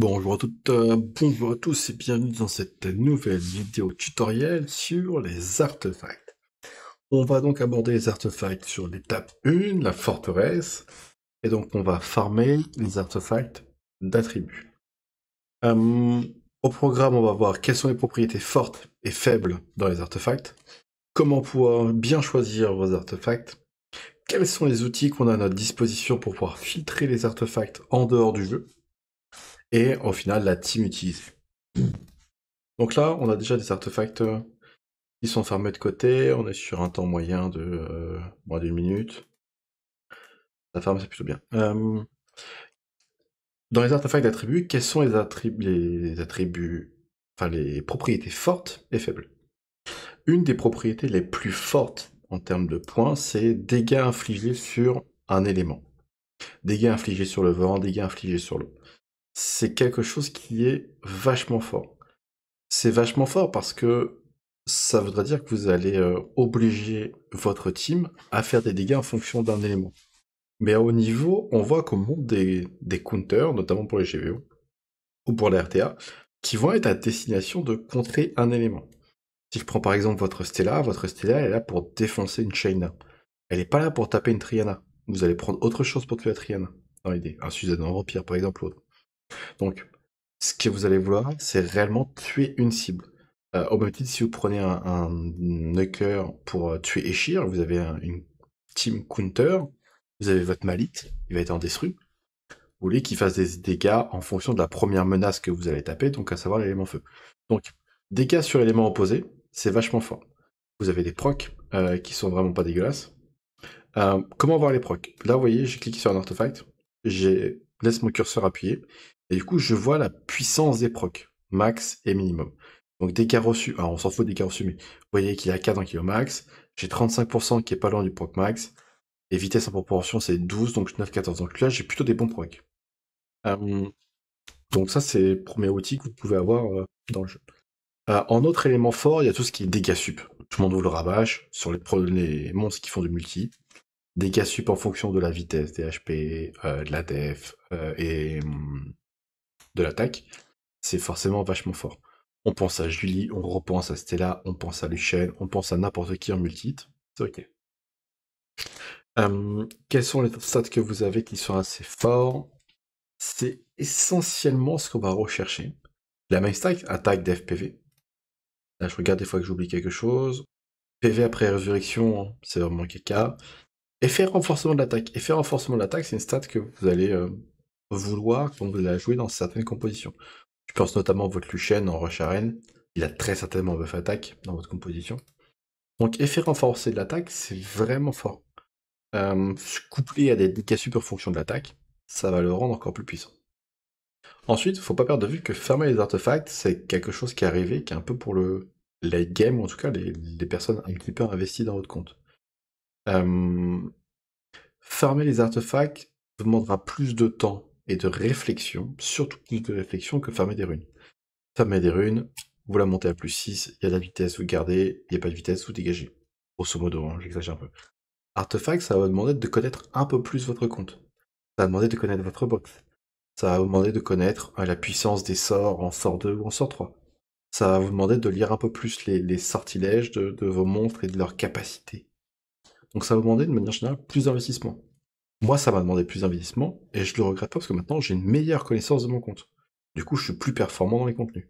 Bonjour à toutes, euh, bonjour à tous et bienvenue dans cette nouvelle vidéo tutoriel sur les artefacts. On va donc aborder les artefacts sur l'étape 1, la forteresse, et donc on va farmer les artefacts d'attributs. Euh, au programme, on va voir quelles sont les propriétés fortes et faibles dans les artefacts, comment pouvoir bien choisir vos artefacts, quels sont les outils qu'on a à notre disposition pour pouvoir filtrer les artefacts en dehors du jeu, et au final la team utilise. Donc là, on a déjà des artefacts euh, qui sont fermés de côté, on est sur un temps moyen de euh, moins d'une minute. La ferme, c'est plutôt bien. Euh, dans les artefacts d'attributs, quels sont les, attributs, les attributs, enfin les propriétés fortes et faibles Une des propriétés les plus fortes en termes de points, c'est dégâts infligés sur un élément. Dégâts infligés sur le vent, dégâts infligés sur l'eau c'est quelque chose qui est vachement fort. C'est vachement fort parce que ça voudrait dire que vous allez euh, obliger votre team à faire des dégâts en fonction d'un élément. Mais à haut niveau, on voit qu'on monte des, counters, notamment pour les GVO ou pour les RTA, qui vont être à destination de contrer un élément. Si je prends par exemple votre Stella, votre Stella elle est là pour défoncer une Chaina. Elle n'est pas là pour taper une Triana. Vous allez prendre autre chose pour tuer la Triana, dans l'idée. Un Suzanne en Vampire par exemple, ou donc, ce que vous allez vouloir, c'est réellement tuer une cible. Euh, au même titre, si vous prenez un, un pour euh, tuer Eshir, vous avez une team counter, vous avez votre malite, il va être en détruit. Vous voulez qu'il fasse des dégâts en fonction de la première menace que vous allez taper, donc à savoir l'élément feu. Donc, dégâts sur élément opposé, c'est vachement fort. Vous avez des procs euh, qui sont vraiment pas dégueulasses. comment voir les procs Là, vous voyez, j'ai cliqué sur un artefact, j'ai laisse mon curseur appuyé, et du coup, je vois la puissance des procs, max et minimum. Donc des cas reçus, alors on s'en fout des cas reçus, mais vous voyez qu'il y a 4 en kilo max, j'ai 35% qui est pas loin du proc max, et vitesse en proportion c'est 12, donc 9-14. Donc là j'ai plutôt des bons procs. Euh. donc ça c'est le premier outil que vous pouvez avoir euh, dans le jeu. Euh, en autre élément fort, il y a tout ce qui est dégâts sup. Tout le monde vous le rabâche sur les, les monstres qui font du multi. Dégâts sup en fonction de la vitesse, des HP, de la def et hum, de l'attaque, c'est forcément vachement fort. On pense à Julie, on repense à Stella, on pense à Lucien, on pense à n'importe qui en multi C'est ok. Euh, quels sont les stats que vous avez qui sont assez forts C'est essentiellement ce qu'on va rechercher. La main stack, attaque d'FPV. Là, je regarde des fois que j'oublie quelque chose. PV après résurrection, c'est vraiment Et faire renforcement de l'attaque. Effet renforcement de l'attaque, c'est une stat que vous allez euh, vouloir vous la jouer dans certaines compositions. Je pense notamment à votre luchen en rush arène, il a très certainement buff attaque dans votre composition. Donc effet renforcé de l'attaque, c'est vraiment fort. Euh, couplé à des dégâts super fonction de l'attaque, ça va le rendre encore plus puissant. Ensuite, faut pas perdre de vue que fermer les artefacts, c'est quelque chose qui est arrivé, qui est un peu pour le late game, ou en tout cas les, personnes un petit peu investies dans votre compte. Euh, fermer les artefacts demandera plus de temps et de réflexion, surtout plus de réflexion que fermer des runes. Fermer des runes, vous la montez à plus 6, il y a de la vitesse, vous gardez, il n'y a pas de vitesse, vous dégagez. Grosso modo, hein, j'exagère un peu. Artefact, ça va vous demander de connaître un peu plus votre compte. Ça va demander de connaître votre box. Ça va vous demander de connaître euh, la puissance des sorts en sort 2 ou en sort 3. Ça va vous demander de lire un peu plus les, sortilèges de, de vos monstres et de leurs capacités. Donc ça va vous demander de manière générale plus d'investissement. Moi, ça m'a demandé plus d'investissement et je le regrette pas parce que maintenant j'ai une meilleure connaissance de mon compte. Du coup, je suis plus performant dans les contenus.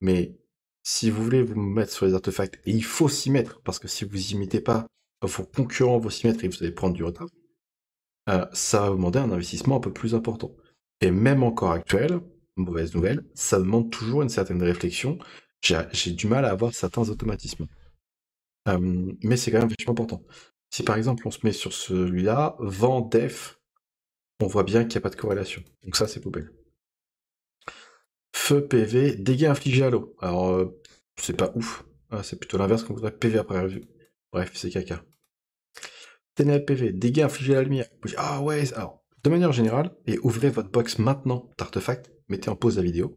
Mais si vous voulez vous mettre sur les artefacts, et il faut s'y mettre parce que si vous y mettez pas, vos concurrents vont s'y mettre et vous allez prendre du retard, euh, ça va vous demander un investissement un peu plus important. Et même encore actuel, mauvaise nouvelle, ça demande toujours une certaine réflexion. J'ai du mal à avoir certains automatismes. Euh, mais c'est quand même vachement important. Si par exemple on se met sur celui-là, vent, def, on voit bien qu'il n'y a pas de corrélation. Donc ça c'est poubelle. Feu, PV, dégâts infligés à l'eau. Alors euh, c'est pas ouf, hein, c'est plutôt l'inverse qu'on voudrait PV après revue. Bref, c'est caca. Ténèbres PV, dégâts infligés à la lumière. Ah ouais, alors de manière générale, et ouvrez votre box maintenant d'artefacts, mettez en pause la vidéo.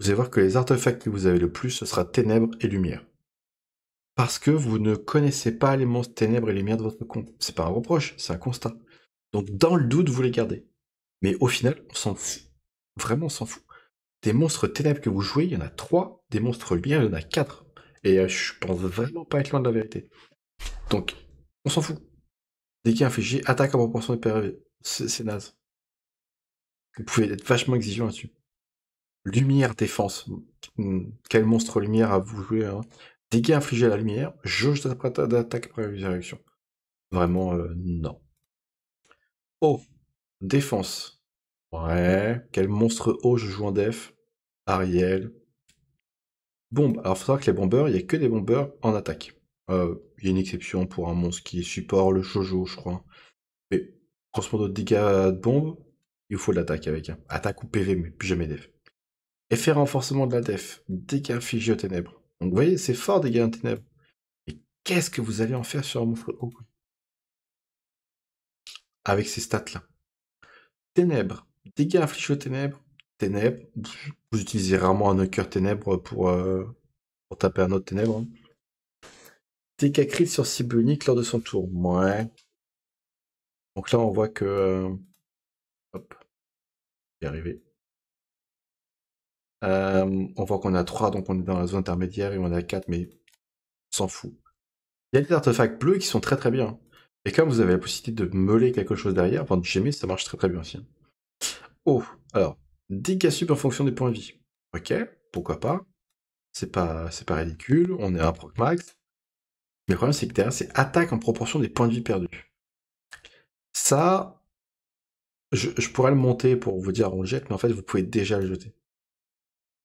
Vous allez voir que les artefacts que vous avez le plus, ce sera ténèbres et lumière parce que vous ne connaissez pas les monstres ténèbres et les miens de votre compte. C'est pas un reproche, c'est un constat. Donc dans le doute, vous les gardez. Mais au final, on s'en fout. Vraiment, on s'en fout. Des monstres ténèbres que vous jouez, il y en a trois. Des monstres lumière, il y en a quatre. Et euh, je pense vraiment pas être loin de la vérité. Donc, on s'en fout. Dès qu'il attaque en proportion des PRV. C'est naze. Vous pouvez être vachement exigeant là-dessus. Lumière, défense. Hmm, Quel monstre lumière à vous jouer hein. Dégâts infligés à la lumière, jauge d'attaque après résurrection. Vraiment, euh, non. Oh, défense. Ouais, quel monstre haut je joue en def. Ariel. Bombe. Alors, il faudra que les bombeurs, il n'y a que des bombeurs en attaque. Euh, il y a une exception pour un monstre qui supporte le Jojo, je crois. Mais, grosso dégâts de bombe, il faut de l'attaque avec. Hein. Attaque ou PV, mais plus jamais def. Effet renforcement de la def. Dégâts infligés aux ténèbres. Donc vous voyez, c'est fort des en ténèbres. Mais qu'est-ce que vous allez en faire sur mon oh. Avec ces stats-là. Ténèbres. Dégâts infligés aux ténèbres. Ténèbres. Vous utilisez rarement un cœur ténèbres pour, euh, pour, taper un autre ténèbre. Hein. Dégâts sur cible unique lors de son tour. Ouais. Donc là, on voit que... Euh, hop. J'y arrivé. Euh, on voit qu'on a 3, donc on est dans la zone intermédiaire, et on a 4, mais on s'en fout. Il y a des artefacts bleus qui sont très très bien. Et comme vous avez la possibilité de meuler quelque chose derrière, enfin de ça marche très très bien aussi. Oh, alors, dégâts sup en fonction des points de vie. Ok, pourquoi pas. C'est pas, pas ridicule, on est à un proc max. Mais le problème, c'est que derrière, c'est attaque en proportion des points de vie perdus. Ça, je, je pourrais le monter pour vous dire on le jette, mais en fait, vous pouvez déjà le jeter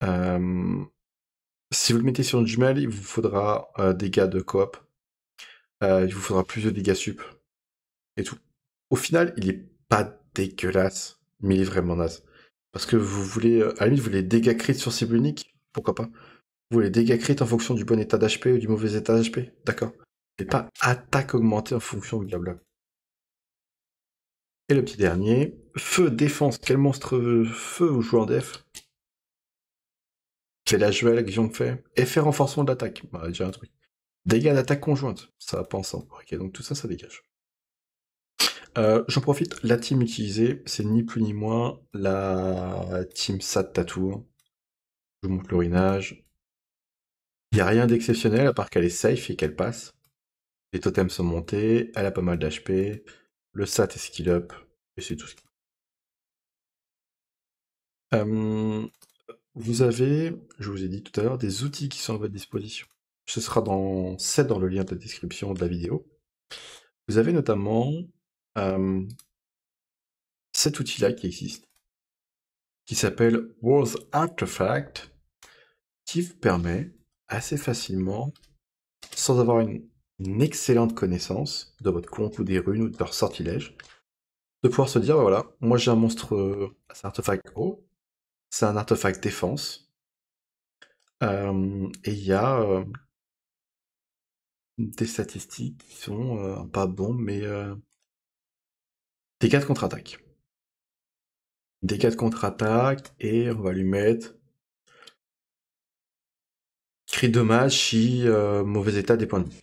si vous le mettez sur une jumelle, il vous faudra des dégâts de coop. il vous faudra plus de dégâts sup. Et tout. Au final, il est pas dégueulasse, mais il est vraiment naze. Parce que vous voulez, à la limite, vous voulez dégâts crit sur cible unique, pourquoi pas. Vous voulez dégâts crit en fonction du bon état d'HP ou du mauvais état d'HP, d'accord. Mais pas attaque augmentée en fonction de blabla. Et le petit dernier, feu, défense, quel monstre feu vous jouez en c'est la Joël avec ont fait. Effet renforcement de l'attaque. Bah, un truc. Dégâts d'attaque conjointe. Ça va pas ensemble. Ok, donc tout ça, ça dégage. Euh, j'en profite. La team utilisée, c'est ni plus ni moins la team Sat Tatour. Je vous montre l'orinage. Il n'y a rien d'exceptionnel à part qu'elle est safe et qu'elle passe. Les totems sont montés, elle a pas mal d'HP, le sat est skill up, et c'est tout ce qui. Euh, vous avez, je vous ai dit tout à l'heure, des outils qui sont à votre disposition. Ce sera dans, c'est dans le lien de la description de la vidéo. Vous avez notamment euh, cet outil-là qui existe, qui s'appelle World Artifact, qui vous permet assez facilement, sans avoir une, excellente connaissance de votre compte ou des runes ou de leur sortilège, de pouvoir se dire, voilà, moi j'ai un monstre, euh, Artifact artefact c'est un artefact défense. et il y a des statistiques qui sont pas bons, mais des de contre-attaque. Des de contre-attaque, et on va lui mettre cri dommage si mauvais état des points de vie.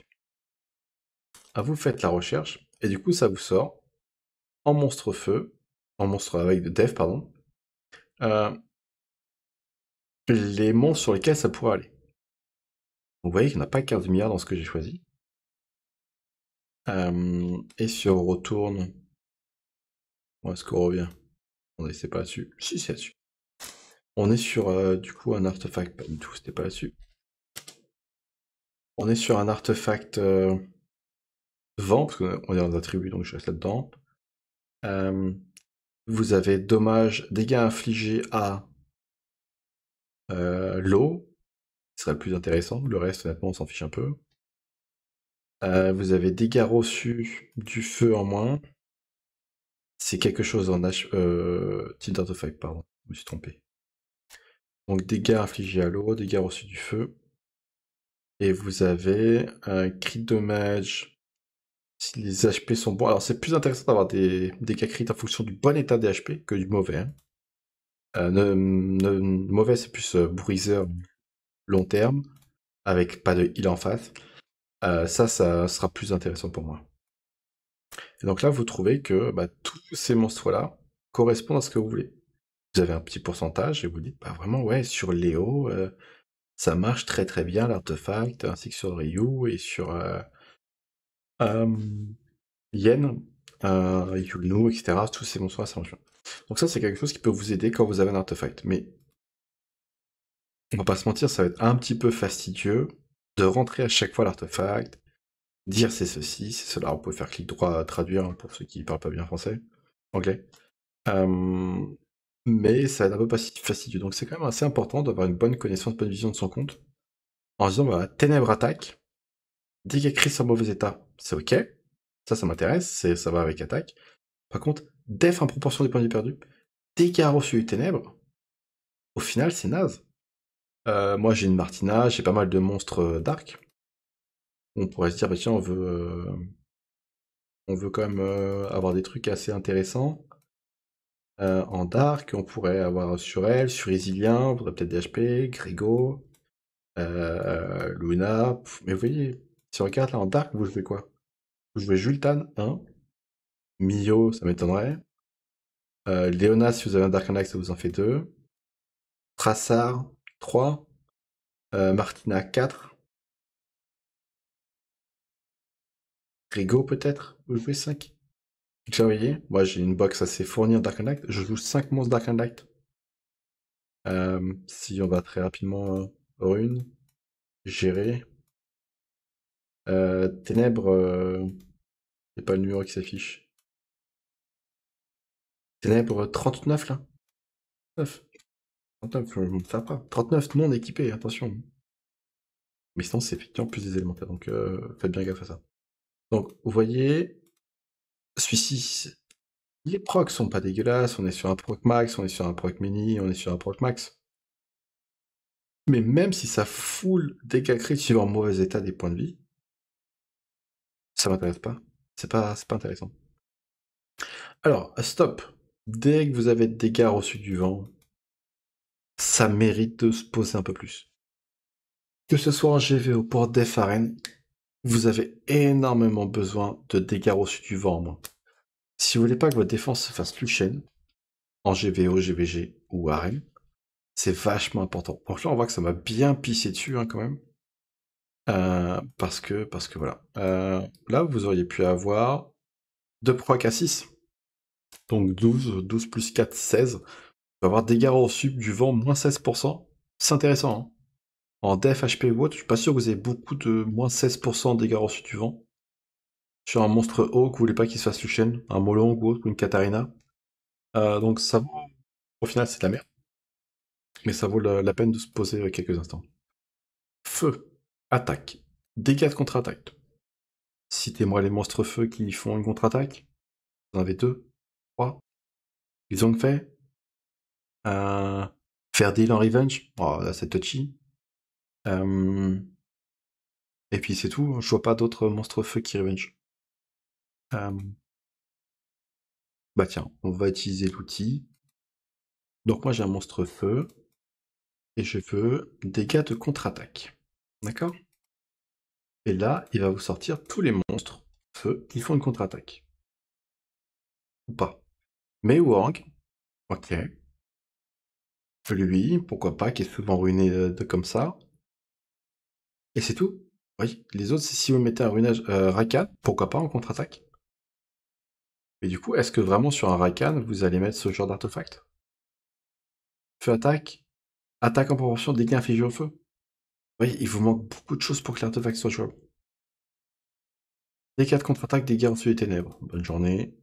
Ah, vous faites la recherche, et du coup, ça vous sort en monstre feu, en monstre avec de dev, pardon, les monstres sur lesquels ça pourrait aller. vous voyez qu'il n'y en a pas 15 milliards dans ce que j'ai choisi. Euh, et si on retourne... Où est-ce qu'on revient On c'est pas là-dessus. Si, c'est là-dessus. On est sur, euh, du coup, un artefact. Pas du tout, c'était pas là-dessus. On est sur un artefact euh, vent, parce qu'on est dans attributs, donc je reste là-dedans. vous avez dommage, dégâts infligés à euh, l'eau, serait le plus intéressant. Le reste, honnêtement, on s'en fiche un peu. Euh, vous avez dégâts reçus, du feu en moins. C'est quelque chose en H. Euh, of fight pardon, je me suis trompé. Donc dégâts infligés à l'eau, dégâts reçus du feu. Et vous avez un crit dommage si les HP sont bons. Alors c'est plus intéressant d'avoir des dégâts crit en fonction du bon état des HP que du mauvais. Hein. Euh, mauvais, c'est plus euh, briseur long terme, avec pas de heal en face. Euh, ça, ça sera plus intéressant pour moi. Et donc là, vous trouvez que bah, tous ces monstres-là correspondent à ce que vous voulez. Vous avez un petit pourcentage et vous dites, bah, vraiment, ouais, sur Léo, ça marche très très bien l'artefact, ainsi que sur Ryu et sur Yen, Yulnu, etc. Tous ces monstres-là, ça marche donc ça, c'est quelque chose qui peut vous aider quand vous avez un artefact. Mais on va pas se mentir, ça va être un petit peu fastidieux de rentrer à chaque fois l'artefact, dire c'est ceci, c'est cela. On peut faire clic droit à traduire hein, pour ceux qui ne parlent pas bien français, anglais. Hum, mais ça va être un peu fastidieux. Donc c'est quand même assez important d'avoir une bonne connaissance, une bonne vision de son compte. En disant, bah, ténèbres attaque, dès qu'il y en mauvais état, c'est ok. Ça, ça m'intéresse, ça va avec attaque. Par contre, def en proportion des points de vie perdus, dès qu'il a ténèbres, au final, c'est naze. Euh, moi, j'ai une Martina, j'ai pas mal de monstres euh, dark. On pourrait se dire, bah, tiens, on veut, euh, on veut quand même avoir des trucs assez intéressants. en dark, on pourrait avoir sur elle, sur Isilien, on voudrait peut-être des HP, Grigo, Luna. mais vous voyez, si on regarde là en dark, vous jouez quoi Vous jouez Jultan 1, Mio, ça m'étonnerait. Euh, Léona, si vous avez un Dark Knight, ça vous en fait 2. Trassard, 3. Euh, Martina, 4. Rigo, peut-être Vous jouez 5 voyez moi j'ai une box assez fournie en Dark Knight. Je joue 5 monstres Dark Knight. Euh, si on va très rapidement, euh, Rune, Gérer. Euh, Ténèbres, c'est pas le numéro qui s'affiche pour 39 euh, là 39. 39, ça 39 non équipé, attention. Mais sinon, c'est effectivement plus des élémentaires, donc euh, faites bien gaffe à ça. Donc, vous voyez, celui-ci, les procs sont pas dégueulasses, on est sur un proc max, on est sur un proc mini, on est sur un proc max. Mais même si ça foule dégâts critiques suivant mauvais état des points de vie, ça m'intéresse pas. C'est pas, pas intéressant. Alors, stop dès que vous avez des gars au sud du vent, ça mérite de se poser un peu plus. Que ce soit en GVO ou pour arène, vous avez énormément besoin de dégâts au-dessus du vent en moins. Si vous voulez pas que votre défense se fasse plus chaîne, en GVO, GVG ou RM, c'est vachement important. Donc là, on voit que ça m'a bien pissé dessus hein, quand même. Euh, parce que, parce que voilà. Euh, là, vous auriez pu avoir 2 proc à 6. Donc 12, 12 plus 4, 16. Tu vas avoir dégâts au sud du vent, moins 16%. C'est intéressant. Hein. en def HP autre, je suis pas sûr que vous avez beaucoup de moins 16% dégâts reçus du vent. Sur un monstre haut que vous voulez pas qu'il se fasse chêne un Molong ou autre, une Katarina. Euh, donc ça vaut. Au final, c'est de la merde. Mais ça vaut la, peine de se poser euh, quelques instants. Feu. Attaque. Dégâts de contre-attaque. Citez-moi les monstres feu qui font une contre-attaque. Vous en avez deux. Quoi Ils ont fait. faire deal en revenge. Oh, là, c'est touchy. et puis c'est tout. Hein, je vois pas d'autres monstres feu qui revenge. bah tiens, on va utiliser l'outil. Donc moi j'ai un monstre feu. Et je veux dégâts de contre-attaque. D'accord Et là, il va vous sortir tous les monstres feu qui font une contre-attaque. Ou pas. Mayworg, ok. Lui, pourquoi pas, qui est souvent ruiné euh, de, comme ça. Et c'est tout. Oui, les autres, si vous mettez un ruinage euh, pourquoi pas en contre-attaque Mais du coup, est-ce que vraiment sur un Rakan, vous allez mettre ce genre d'artefact Feu attaque, attaque en proportion des gains infligés au feu. Oui, il vous manque beaucoup de choses pour que l'artefact soit jouable. Des contre-attaque, dégâts ensuite des ténèbres. Bonne journée.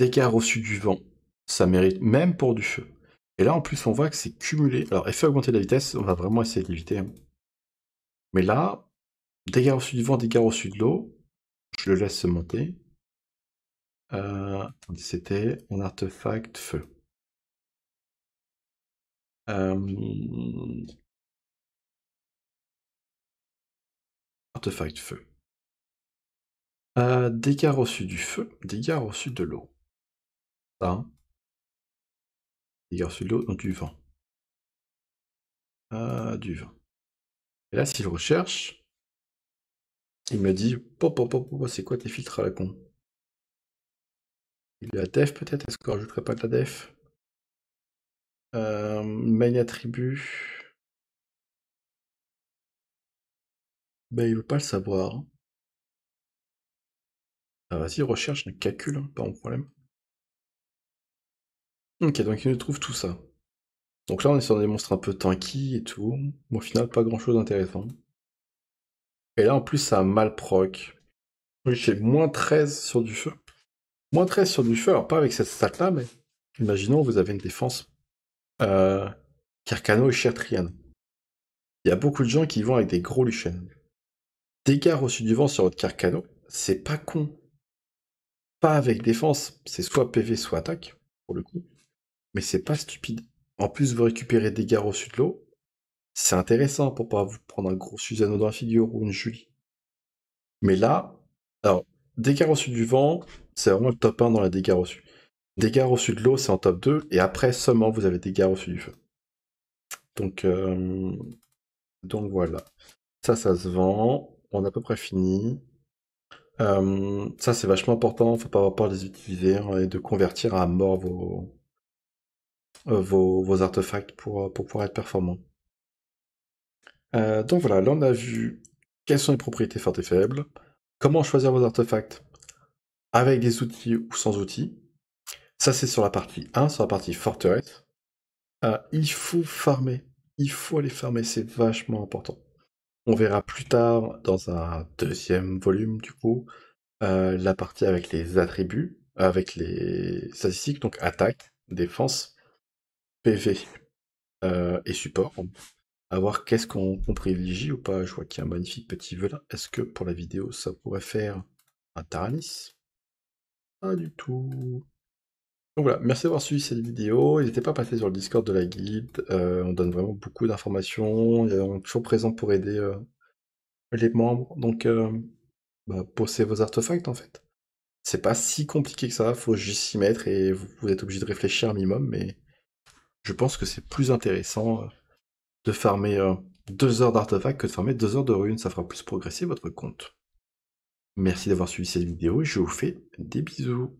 Dégâts au sud du vent. Ça mérite même pour du feu. Et là, en plus, on voit que c'est cumulé. Alors, effet augmenter de la vitesse, on va vraiment essayer de l'éviter. Hein. Mais là, dégâts au dessus du vent, dégâts au de l'eau, je le laisse monter. Euh, c'était un artefact feu. Euh, artefact feu. Euh, dégâts reçus du feu, dégâts reçus de l'eau ça. Hein. a celui-là, donc du vent. Ah, du vent Et là, s'il recherche, il me dit c'est quoi tes filtres à la con Il a def peut-être Est-ce qu'on rajouterait pas de la def euh, Main attribut. Ben, il veut pas le savoir. Hein. Ah, Vas-y, recherche, calcule, hein, pas mon problème. OK, donc il nous trouve tout ça. Donc là, on est sur des monstres un peu tanky et tout. au final, pas grand-chose d'intéressant. Et là, en plus, ça a mal J'ai moins 13 sur du feu. Moins 13 sur du feu, alors pas avec cette stat-là, mais imaginons, vous avez une défense euh, Carcano et Chertrian. Il y a beaucoup de gens qui vont avec des gros Lucien. Dégâts reçus du vent sur votre Carcano, c'est pas con. Pas avec défense, c'est soit PV, soit attaque, pour le coup mais c'est pas stupide. En plus, vous récupérez des gars au de l'eau, c'est intéressant pour pas vous prendre un gros Susano dans la figure ou une Julie. Mais là, alors, dégâts reçus du vent, c'est vraiment le top 1 dans les dégâts reçus. Dégâts reçus de l'eau, c'est en top 2, et après seulement vous avez dégâts reçus du feu. Donc, euh, donc voilà. Ça, ça se vend. On a à peu près fini. Euh, ça, c'est vachement important. Faut pas avoir peur de les utiliser hein, et de convertir à mort vos, euh, vos, artefacts pour, euh, pour pouvoir être performant. Euh, donc voilà, là on a vu quelles sont les propriétés fortes et faibles, comment choisir vos artefacts avec des outils ou sans outils. Ça c'est sur la partie 1, sur la partie forteresse. il faut farmer, il faut aller farmer, c'est vachement important. On verra plus tard dans un deuxième volume du coup la partie avec les attributs, avec les statistiques, donc attaque, défense, PV euh, et support. A voir qu'est-ce qu'on privilégie ou pas. Je vois qu'il y a un magnifique petit vœu là. Est-ce que pour la vidéo, ça pourrait faire un Taranis Pas du tout. Donc voilà, merci d'avoir suivi cette vidéo. N'hésitez pas à passer sur le Discord de la guide. Euh, on donne vraiment beaucoup d'informations. Il On est toujours présent pour aider euh, les membres. Donc, bah, posez vos artefacts en fait. C'est pas si compliqué que ça. Faut juste s'y mettre et vous, vous êtes obligé de réfléchir un minimum. Mais je pense que c'est plus intéressant euh, de farmer 2 euh, deux heures d'artefacts que de farmer deux heures de runes. Ça fera plus progresser votre compte. Merci d'avoir suivi cette vidéo et je vous fais des bisous.